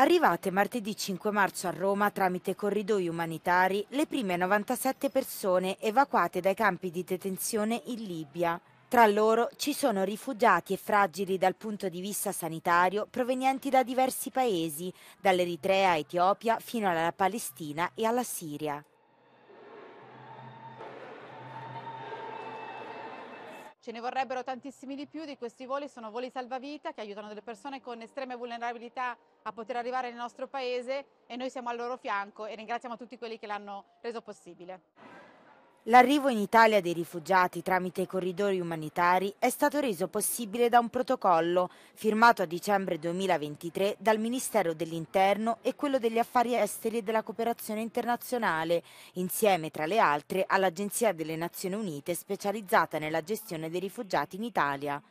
Arrivate martedì 5 marzo a Roma tramite corridoi umanitari le prime 97 persone evacuate dai campi di detenzione in Libia. Tra loro ci sono rifugiati e fragili dal punto di vista sanitario provenienti da diversi paesi, dall'Eritrea a Etiopia fino alla Palestina e alla Siria. Ce ne vorrebbero tantissimi di più di questi voli, sono voli salvavita che aiutano delle persone con estreme vulnerabilità a poter arrivare nel nostro paese e noi siamo al loro fianco e ringraziamo tutti quelli che l'hanno reso possibile. L'arrivo in Italia dei rifugiati tramite i corridoi umanitari è stato reso possibile da un protocollo firmato a dicembre 2023 dal Ministero dell'Interno e quello degli Affari Esteri e della Cooperazione Internazionale, insieme tra le altre all'Agenzia delle Nazioni Unite specializzata nella gestione dei rifugiati in Italia.